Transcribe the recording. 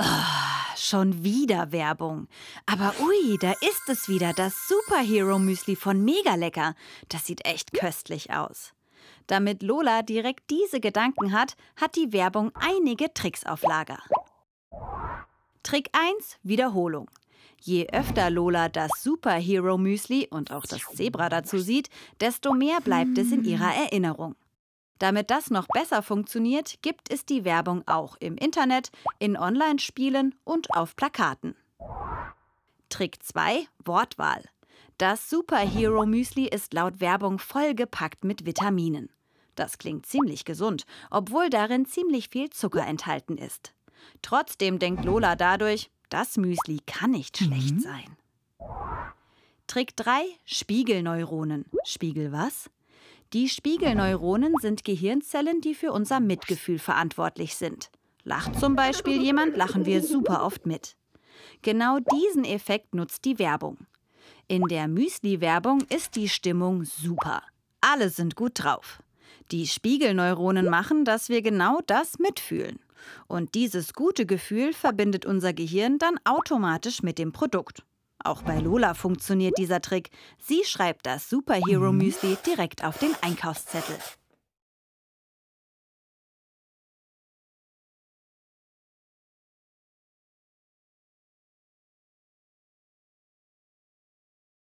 Oh, schon wieder Werbung. Aber ui, da ist es wieder, das Superhero-Müsli von Megalecker. Das sieht echt köstlich aus. Damit Lola direkt diese Gedanken hat, hat die Werbung einige Tricks auf Lager. Trick 1: Wiederholung. Je öfter Lola das Superhero-Müsli und auch das Zebra dazu sieht, desto mehr bleibt es in ihrer hm. Erinnerung. Damit das noch besser funktioniert, gibt es die Werbung auch im Internet, in Online-Spielen und auf Plakaten. Trick 2: Wortwahl. Das Superhero Müsli ist laut Werbung vollgepackt mit Vitaminen. Das klingt ziemlich gesund, obwohl darin ziemlich viel Zucker enthalten ist. Trotzdem denkt Lola dadurch, das Müsli kann nicht mhm. schlecht mhm. sein. Trick 3: Spiegelneuronen. Spiegel was? Die Spiegelneuronen sind Gehirnzellen, die für unser Mitgefühl verantwortlich sind. Lacht zum Beispiel jemand, lachen wir super oft mit. Genau diesen Effekt nutzt die Werbung. In der Müsli-Werbung ist die Stimmung super. Alle sind gut drauf. Die Spiegelneuronen machen, dass wir genau das mitfühlen. Und dieses gute Gefühl verbindet unser Gehirn dann automatisch mit dem Produkt. Auch bei Lola funktioniert dieser Trick. Sie schreibt das Superhero Müsli direkt auf den Einkaufszettel.